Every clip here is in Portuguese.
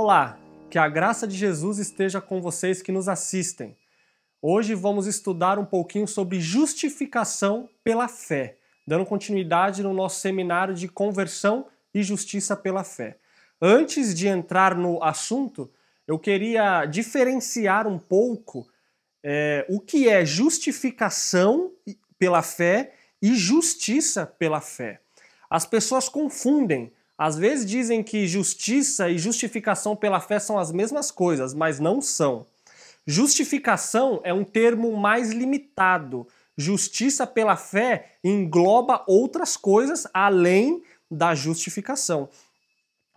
Olá, que a graça de Jesus esteja com vocês que nos assistem. Hoje vamos estudar um pouquinho sobre justificação pela fé, dando continuidade no nosso seminário de conversão e justiça pela fé. Antes de entrar no assunto, eu queria diferenciar um pouco é, o que é justificação pela fé e justiça pela fé. As pessoas confundem às vezes dizem que justiça e justificação pela fé são as mesmas coisas, mas não são. Justificação é um termo mais limitado. Justiça pela fé engloba outras coisas além da justificação.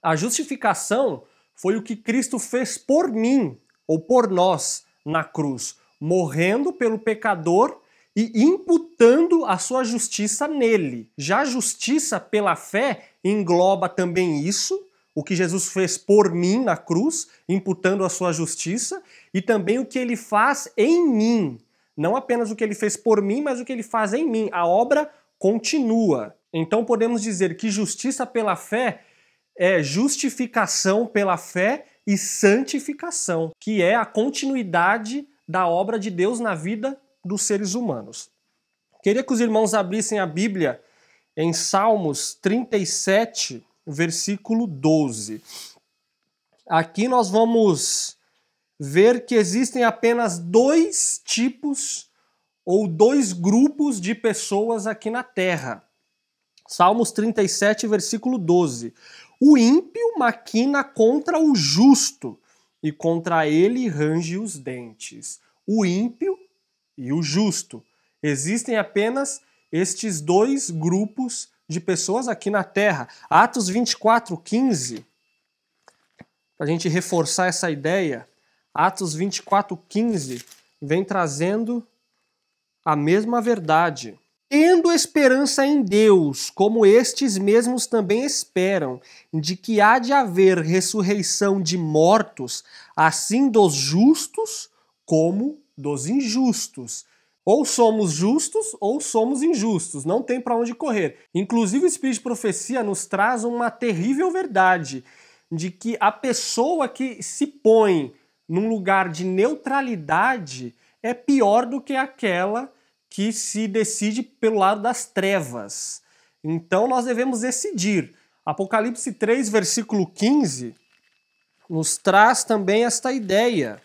A justificação foi o que Cristo fez por mim ou por nós na cruz, morrendo pelo pecador e imputando a sua justiça nele. Já a justiça pela fé engloba também isso, o que Jesus fez por mim na cruz, imputando a sua justiça, e também o que ele faz em mim. Não apenas o que ele fez por mim, mas o que ele faz em mim. A obra continua. Então podemos dizer que justiça pela fé é justificação pela fé e santificação, que é a continuidade da obra de Deus na vida dos seres humanos. Queria que os irmãos abrissem a Bíblia em Salmos 37, versículo 12. Aqui nós vamos ver que existem apenas dois tipos ou dois grupos de pessoas aqui na terra. Salmos 37, versículo 12. O ímpio maquina contra o justo, e contra ele range os dentes. O ímpio e o justo. Existem apenas estes dois grupos de pessoas aqui na Terra. Atos 24, 15, para a gente reforçar essa ideia, Atos 24, 15 vem trazendo a mesma verdade. Tendo esperança em Deus, como estes mesmos também esperam, de que há de haver ressurreição de mortos, assim dos justos como dos injustos. Ou somos justos ou somos injustos, não tem para onde correr. Inclusive, o Espírito de Profecia nos traz uma terrível verdade de que a pessoa que se põe num lugar de neutralidade é pior do que aquela que se decide pelo lado das trevas. Então, nós devemos decidir. Apocalipse 3, versículo 15, nos traz também esta ideia.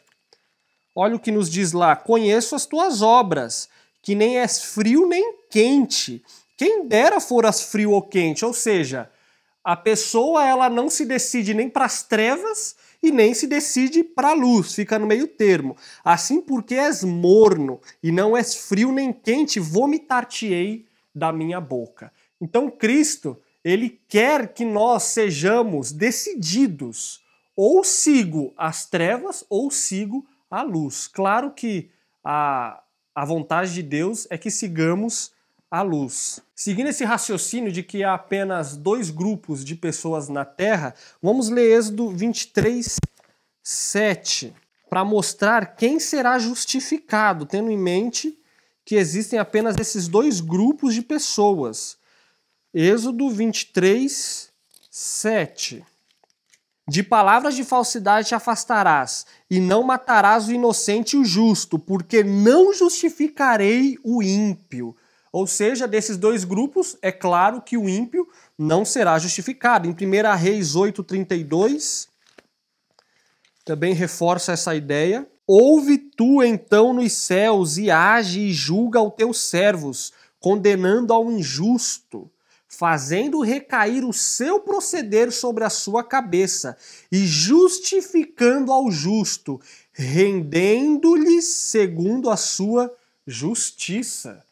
Olha o que nos diz lá: Conheço as tuas obras, que nem és frio nem quente. Quem dera foras frio ou quente, ou seja, a pessoa ela não se decide nem para as trevas e nem se decide para a luz, fica no meio termo. Assim porque és morno e não és frio nem quente, vomitar-te-ei da minha boca. Então Cristo, ele quer que nós sejamos decididos, ou sigo as trevas ou sigo luz. Claro que a, a vontade de Deus é que sigamos a luz. Seguindo esse raciocínio de que há apenas dois grupos de pessoas na Terra, vamos ler Êxodo 23, 7, para mostrar quem será justificado, tendo em mente que existem apenas esses dois grupos de pessoas. Êxodo 23, 7. De palavras de falsidade te afastarás, e não matarás o inocente e o justo, porque não justificarei o ímpio. Ou seja, desses dois grupos, é claro que o ímpio não será justificado. Em 1 Reis 8,32, também reforça essa ideia. Ouve tu então nos céus e age e julga os teus servos, condenando ao injusto fazendo recair o seu proceder sobre a sua cabeça e justificando ao justo, rendendo-lhe segundo a sua justiça.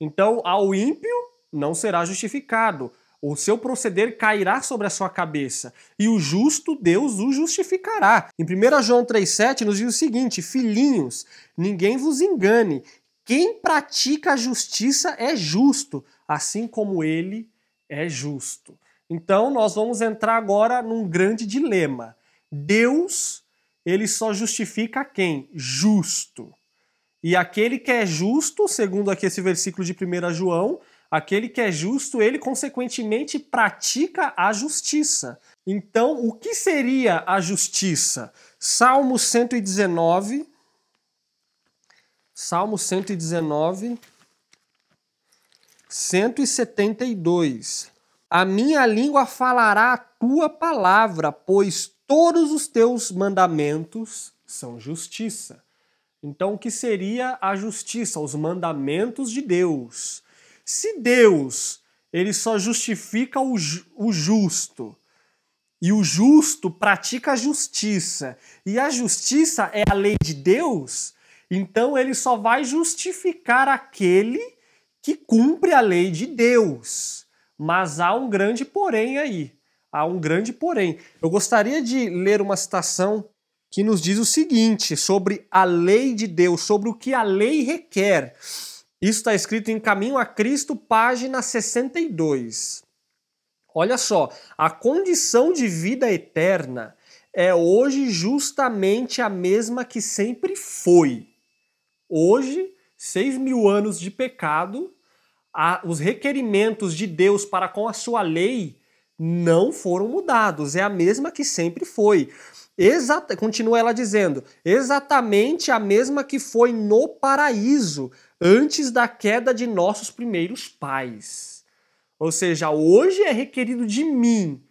Então, ao ímpio não será justificado, o seu proceder cairá sobre a sua cabeça, e o justo Deus o justificará. Em 1 João 3,7 nos diz o seguinte: Filhinhos, ninguém vos engane, quem pratica a justiça é justo, assim como ele é justo. Então, nós vamos entrar agora num grande dilema. Deus, ele só justifica quem? Justo. E aquele que é justo, segundo aqui esse versículo de 1 João, aquele que é justo, ele consequentemente pratica a justiça. Então, o que seria a justiça? Salmo 119. Salmo 119 172. A minha língua falará a tua palavra, pois todos os teus mandamentos são justiça. Então, o que seria a justiça? Os mandamentos de Deus. Se Deus ele só justifica o, ju o justo, e o justo pratica a justiça, e a justiça é a lei de Deus, então ele só vai justificar aquele que cumpre a lei de Deus. Mas há um grande porém aí. Há um grande porém. Eu gostaria de ler uma citação que nos diz o seguinte sobre a lei de Deus, sobre o que a lei requer. Isso está escrito em Caminho a Cristo, página 62. Olha só, a condição de vida eterna é hoje justamente a mesma que sempre foi. Hoje seis mil anos de pecado, a, os requerimentos de Deus para com a sua lei não foram mudados, é a mesma que sempre foi. Exata, continua ela dizendo, exatamente a mesma que foi no paraíso, antes da queda de nossos primeiros pais. Ou seja, hoje é requerido de mim,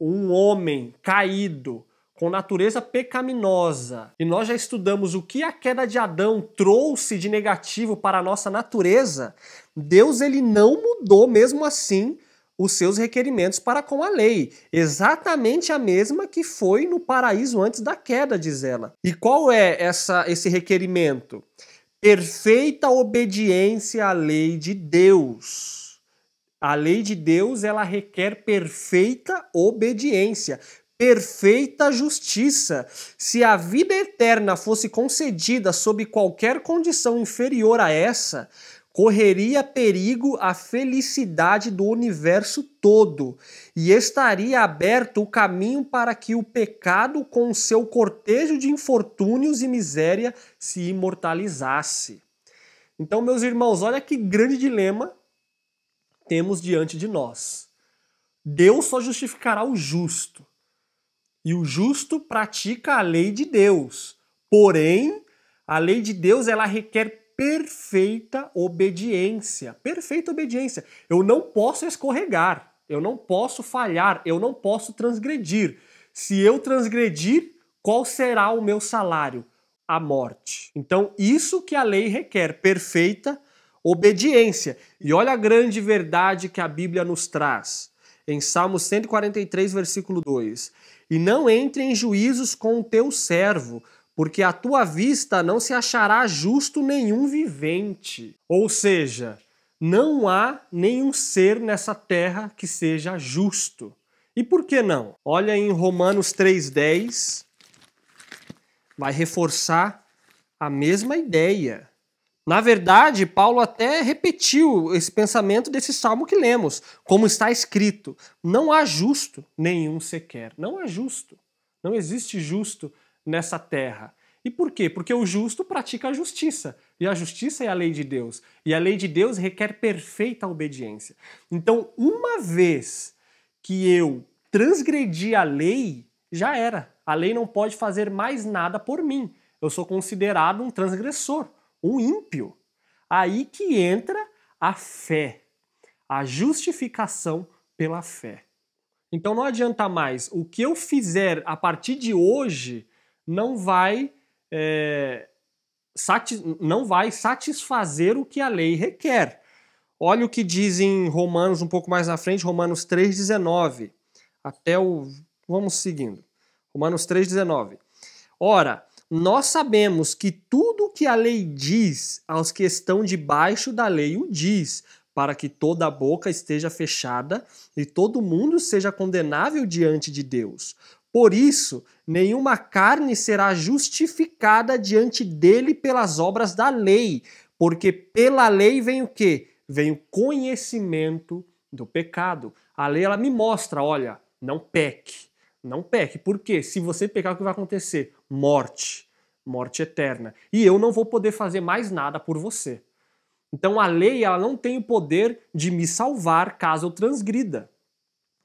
um homem caído, com natureza pecaminosa. E nós já estudamos o que a queda de Adão trouxe de negativo para a nossa natureza. Deus ele não mudou mesmo assim os seus requerimentos para com a lei, exatamente a mesma que foi no paraíso antes da queda, diz ela. E qual é essa esse requerimento? Perfeita obediência à lei de Deus. A lei de Deus, ela requer perfeita obediência, perfeita justiça. Se a vida eterna fosse concedida sob qualquer condição inferior a essa, correria perigo a felicidade do universo todo e estaria aberto o caminho para que o pecado, com seu cortejo de infortúnios e miséria, se imortalizasse. Então, meus irmãos, olha que grande dilema temos diante de nós. Deus só justificará o justo. E o justo pratica a lei de Deus. Porém, a lei de Deus ela requer perfeita obediência. Perfeita obediência. Eu não posso escorregar, eu não posso falhar, eu não posso transgredir. Se eu transgredir, qual será o meu salário? A morte. Então, isso que a lei requer, perfeita obediência. E olha a grande verdade que a Bíblia nos traz em Salmo 143, versículo 2. E não entre em juízos com o teu servo, porque à tua vista não se achará justo nenhum vivente. Ou seja, não há nenhum ser nessa terra que seja justo. E por que não? Olha em Romanos 3,10, vai reforçar a mesma ideia. Na verdade, Paulo até repetiu esse pensamento desse salmo que lemos, como está escrito: não há justo nenhum sequer. Não há justo. Não existe justo nessa terra. E por quê? Porque o justo pratica a justiça. E a justiça é a lei de Deus. E a lei de Deus requer perfeita obediência. Então, uma vez que eu transgredi a lei, já era. A lei não pode fazer mais nada por mim. Eu sou considerado um transgressor um ímpio. Aí que entra a fé, a justificação pela fé. Então não adianta mais. O que eu fizer a partir de hoje não vai, é, não vai satisfazer o que a lei requer. Olha o que diz em Romanos um pouco mais na frente, Romanos 3,19. Até o. Vamos seguindo. Romanos 3,19. Ora, nós sabemos que tudo o que a lei diz aos que estão debaixo da lei o diz, para que toda a boca esteja fechada e todo mundo seja condenável diante de Deus. Por isso, nenhuma carne será justificada diante dele pelas obras da lei, porque pela lei vem o quê? Vem o conhecimento do pecado. A lei ela me mostra, olha, não peque não peque. porque Se você pecar, o que vai acontecer? Morte. Morte eterna. E eu não vou poder fazer mais nada por você. Então a lei ela não tem o poder de me salvar caso eu transgrida.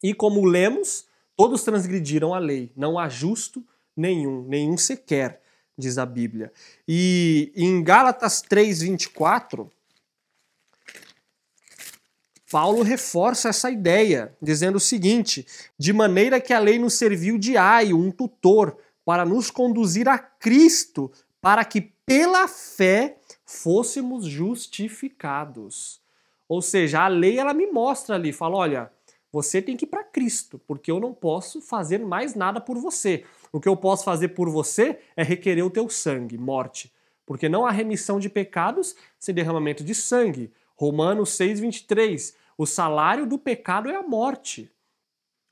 E como lemos, todos transgrediram a lei, não há justo nenhum, nenhum sequer, diz a Bíblia. E em Gálatas 24, Paulo reforça essa ideia, dizendo o seguinte: de maneira que a lei nos serviu de aio, um tutor, para nos conduzir a Cristo, para que pela fé fôssemos justificados. Ou seja, a lei ela me mostra ali, fala: olha, você tem que ir para Cristo, porque eu não posso fazer mais nada por você. O que eu posso fazer por você é requerer o teu sangue, morte. Porque não há remissão de pecados sem derramamento de sangue. Romanos 6, 23 o salário do pecado é a morte.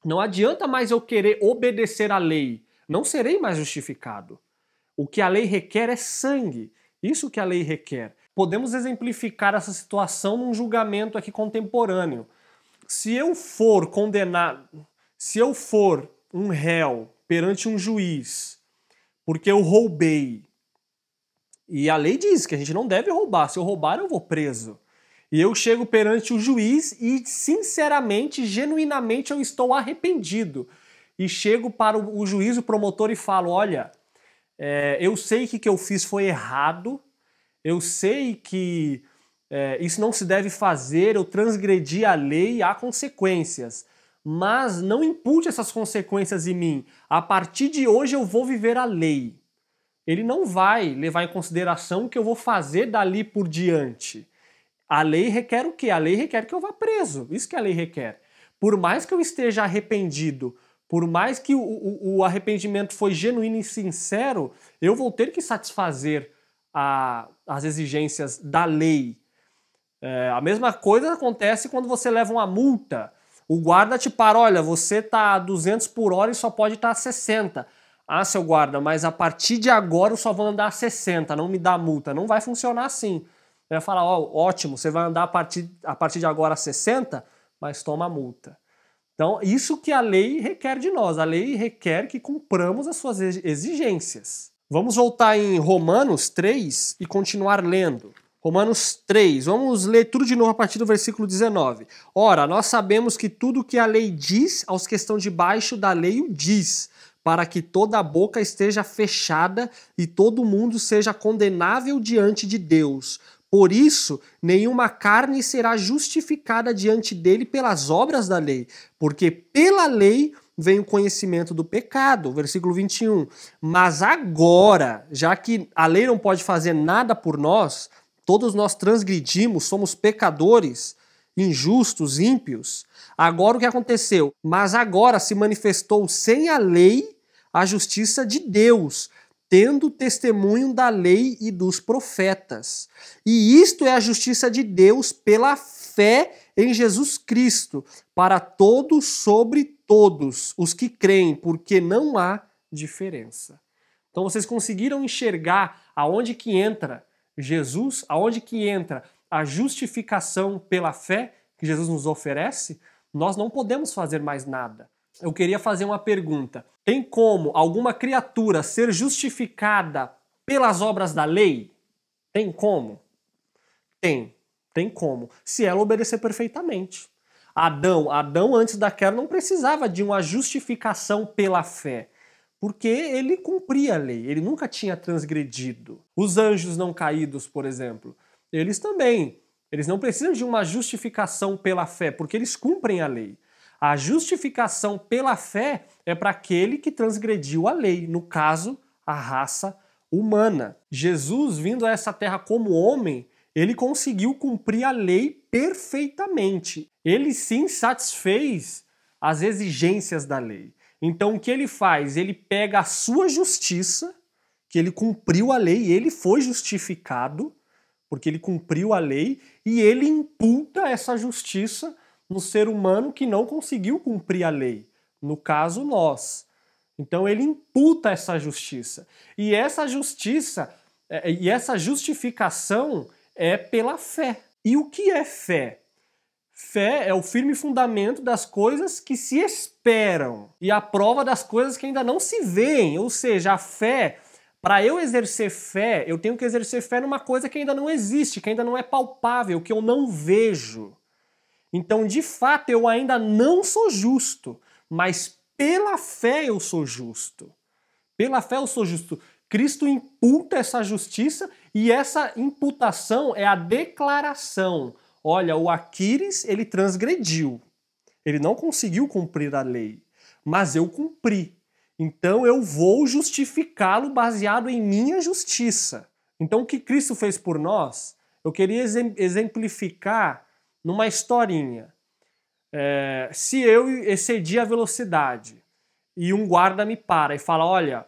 Não adianta mais eu querer obedecer à lei, não serei mais justificado. O que a lei requer é sangue. Isso que a lei requer. Podemos exemplificar essa situação num julgamento aqui contemporâneo. Se eu for condenado, se eu for um réu perante um juiz, porque eu roubei, e a lei diz que a gente não deve roubar, se eu roubar eu vou preso. E eu chego perante o juiz e, sinceramente, genuinamente, eu estou arrependido. E chego para o juiz, o promotor, e falo: olha, é, eu sei que o que eu fiz foi errado, eu sei que é, isso não se deve fazer, eu transgredi a lei e há consequências. Mas não impute essas consequências em mim. A partir de hoje eu vou viver a lei ele não vai levar em consideração o que eu vou fazer dali por diante. A lei requer o quê? A lei requer que eu vá preso. Isso que a lei requer. Por mais que eu esteja arrependido, por mais que o, o, o arrependimento foi genuíno e sincero, eu vou ter que satisfazer a, as exigências da lei. É, a mesma coisa acontece quando você leva uma multa. O guarda te para, olha, você tá a 200 por hora e só pode estar tá a 60. Ah, seu guarda, mas a partir de agora eu só vou andar a 60, não me dá multa. Não vai funcionar assim. Ele vai falar, ó, oh, ótimo, você vai andar a partir, a partir de agora 60, mas toma multa. Então, isso que a lei requer de nós. A lei requer que cumpramos as suas exigências. Vamos voltar em Romanos 3 e continuar lendo. Romanos 3, vamos ler tudo de novo a partir do versículo 19. Ora, nós sabemos que tudo que a lei diz, aos que estão debaixo da lei o diz, para que toda a boca esteja fechada e todo mundo seja condenável diante de Deus. Por isso, nenhuma carne será justificada diante dele pelas obras da lei, porque pela lei vem o conhecimento do pecado. Versículo 21. Mas agora, já que a lei não pode fazer nada por nós, todos nós transgredimos, somos pecadores, injustos, ímpios. Agora o que aconteceu? Mas agora se manifestou sem a lei a justiça de Deus tendo testemunho da lei e dos profetas. E isto é a justiça de Deus pela fé em Jesus Cristo, para todos sobre todos os que creem, porque não há diferença. Então vocês conseguiram enxergar aonde que entra Jesus, aonde que entra a justificação pela fé que Jesus nos oferece? Nós não podemos fazer mais nada eu queria fazer uma pergunta. Tem como alguma criatura ser justificada pelas obras da lei? Tem como? Tem, tem como. Se ela obedecer perfeitamente. Adão, Adão antes da queda não precisava de uma justificação pela fé, porque ele cumpria a lei, ele nunca tinha transgredido. Os anjos não caídos, por exemplo, eles também, eles não precisam de uma justificação pela fé, porque eles cumprem a lei. A justificação pela fé é para aquele que transgrediu a lei, no caso, a raça humana. Jesus, vindo a essa terra como homem, ele conseguiu cumprir a lei perfeitamente. Ele sim satisfez as exigências da lei. Então o que ele faz? Ele pega a sua justiça, que ele cumpriu a lei, ele foi justificado, porque ele cumpriu a lei, e ele imputa essa justiça no ser humano que não conseguiu cumprir a lei, no caso nós. Então ele imputa essa justiça. E essa justiça é, é, e essa justificação é pela fé. E o que é fé? Fé é o firme fundamento das coisas que se esperam e a prova das coisas que ainda não se veem. Ou seja, a fé, para eu exercer fé, eu tenho que exercer fé numa coisa que ainda não existe, que ainda não é palpável, que eu não vejo. Então, de fato, eu ainda não sou justo, mas pela fé eu sou justo. Pela fé eu sou justo. Cristo imputa essa justiça e essa imputação é a declaração. Olha, o Aquiles, ele transgrediu. Ele não conseguiu cumprir a lei, mas eu cumpri. Então eu vou justificá-lo baseado em minha justiça. Então o que Cristo fez por nós, eu queria exemplificar numa historinha. É, se eu excedi a velocidade e um guarda me para e fala, olha,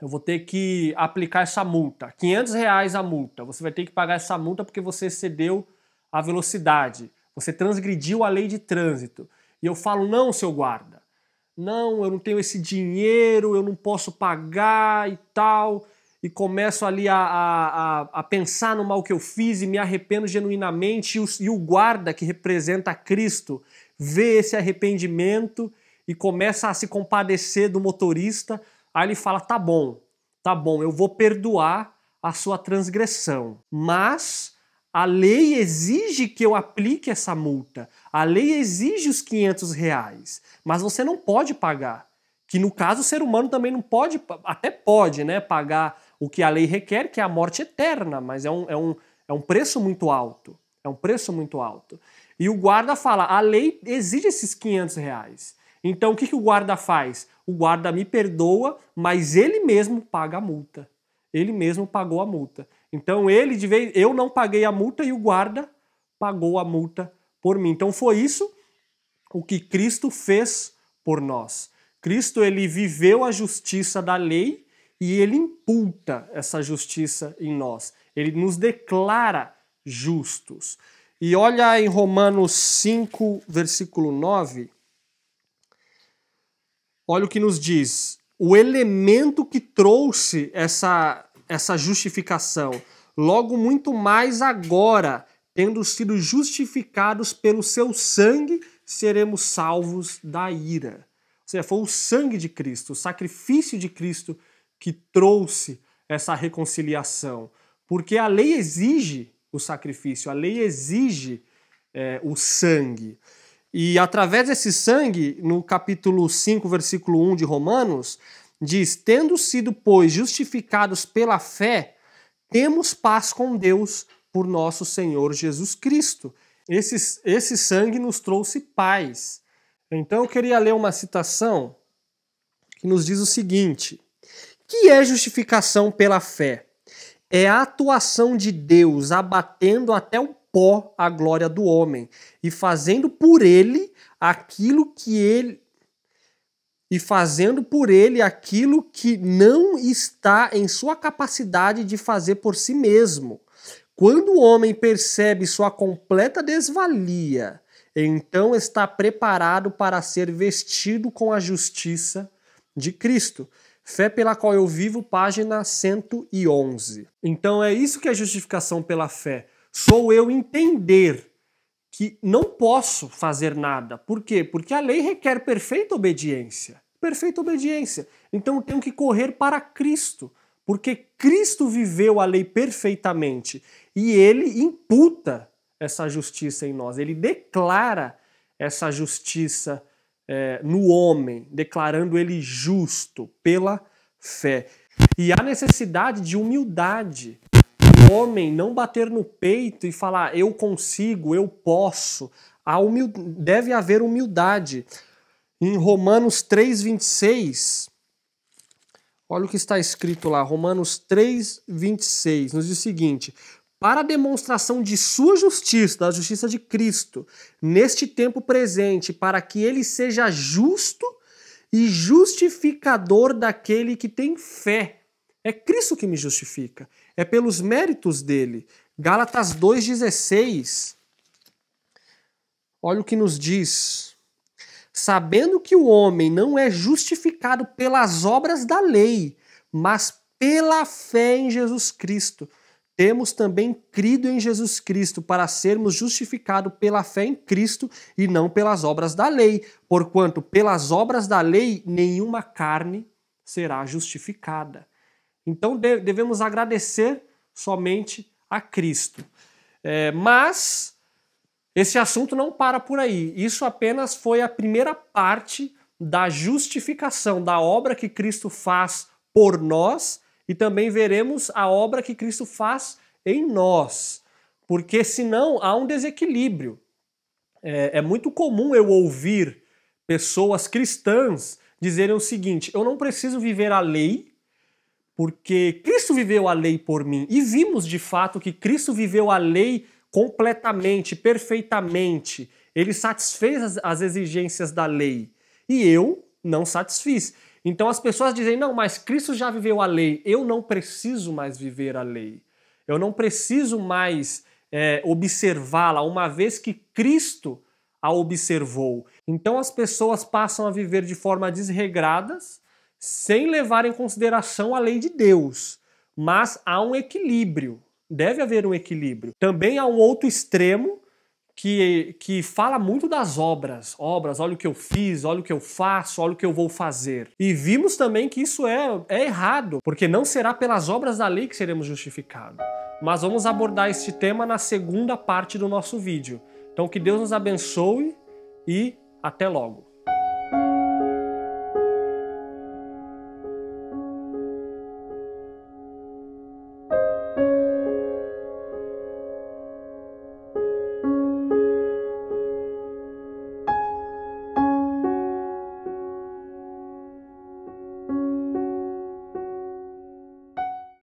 eu vou ter que aplicar essa multa, 500 reais a multa, você vai ter que pagar essa multa porque você excedeu a velocidade, você transgrediu a lei de trânsito. E eu falo, não, seu guarda, não, eu não tenho esse dinheiro, eu não posso pagar e tal e começo ali a, a, a, pensar no mal que eu fiz e me arrependo genuinamente, e o, e o guarda que representa Cristo vê esse arrependimento e começa a se compadecer do motorista, aí ele fala: tá bom, tá bom, eu vou perdoar a sua transgressão, mas a lei exige que eu aplique essa multa, a lei exige os 500 reais, mas você não pode pagar. Que no caso o ser humano também não pode, até pode, né, pagar o que a lei requer, que é a morte eterna, mas é um, é um, é um preço muito alto. É um preço muito alto. E o guarda fala: a lei exige esses 500 reais. Então o que, que o guarda faz? O guarda me perdoa, mas ele mesmo paga a multa. Ele mesmo pagou a multa. Então ele de vez eu não paguei a multa e o guarda pagou a multa por mim. Então foi isso o que Cristo fez por nós. Cristo ele viveu a justiça da lei e ele imputa essa justiça em nós. Ele nos declara justos. E olha em Romanos 5, versículo 9. Olha o que nos diz. O elemento que trouxe essa, essa justificação. Logo, muito mais agora, tendo sido justificados pelo seu sangue, seremos salvos da ira. Ou seja, foi o sangue de Cristo, o sacrifício de Cristo que trouxe essa reconciliação. Porque a lei exige o sacrifício, a lei exige é, o sangue. E através desse sangue, no capítulo 5, versículo 1 de Romanos, diz: Tendo sido, pois, justificados pela fé, temos paz com Deus por nosso Senhor Jesus Cristo. Esse, esse sangue nos trouxe paz. Então eu queria ler uma citação que nos diz o seguinte: que é justificação pela fé? É a atuação de Deus abatendo até o pó a glória do homem e fazendo por ele aquilo que ele e fazendo por ele aquilo que não está em sua capacidade de fazer por si mesmo. Quando o homem percebe sua completa desvalia, então está preparado para ser vestido com a justiça de Cristo. Fé pela qual eu vivo, página 111. Então é isso que é justificação pela fé. Sou eu entender que não posso fazer nada. Por quê? Porque a lei requer perfeita obediência. Perfeita obediência. Então eu tenho que correr para Cristo, porque Cristo viveu a lei perfeitamente e ele imputa essa justiça em nós. Ele declara essa justiça é, no homem, declarando ele justo pela fé. E há necessidade de humildade. O homem não bater no peito e falar eu consigo, eu posso. Há Deve haver humildade. Em Romanos 3,26, olha o que está escrito lá. Romanos 3,26 nos diz o seguinte: para a demonstração de sua justiça, da justiça de Cristo, neste tempo presente, para que ele seja justo e justificador daquele que tem fé. É Cristo que me justifica, é pelos méritos dele. Gálatas 2,16. Olha o que nos diz. Sabendo que o homem não é justificado pelas obras da lei, mas pela fé em Jesus Cristo temos também crido em Jesus Cristo para sermos justificados pela fé em Cristo e não pelas obras da lei, porquanto pelas obras da lei nenhuma carne será justificada. Então devemos agradecer somente a Cristo. É, mas esse assunto não para por aí. Isso apenas foi a primeira parte da justificação, da obra que Cristo faz por nós e também veremos a obra que Cristo faz em nós, porque senão há um desequilíbrio. É, é muito comum eu ouvir pessoas cristãs dizerem o seguinte: eu não preciso viver a lei, porque Cristo viveu a lei por mim. E vimos de fato que Cristo viveu a lei completamente, perfeitamente. Ele satisfez as, as exigências da lei. E eu não satisfiz. Então as pessoas dizem: não, mas Cristo já viveu a lei, eu não preciso mais viver a lei, eu não preciso mais é, observá-la, uma vez que Cristo a observou. Então as pessoas passam a viver de forma desregradas, sem levar em consideração a lei de Deus. Mas há um equilíbrio, deve haver um equilíbrio. Também há um outro extremo que, que fala muito das obras. Obras, olha o que eu fiz, olha o que eu faço, olha o que eu vou fazer. E vimos também que isso é, é errado, porque não será pelas obras da lei que seremos justificados. Mas vamos abordar este tema na segunda parte do nosso vídeo. Então que Deus nos abençoe e até logo.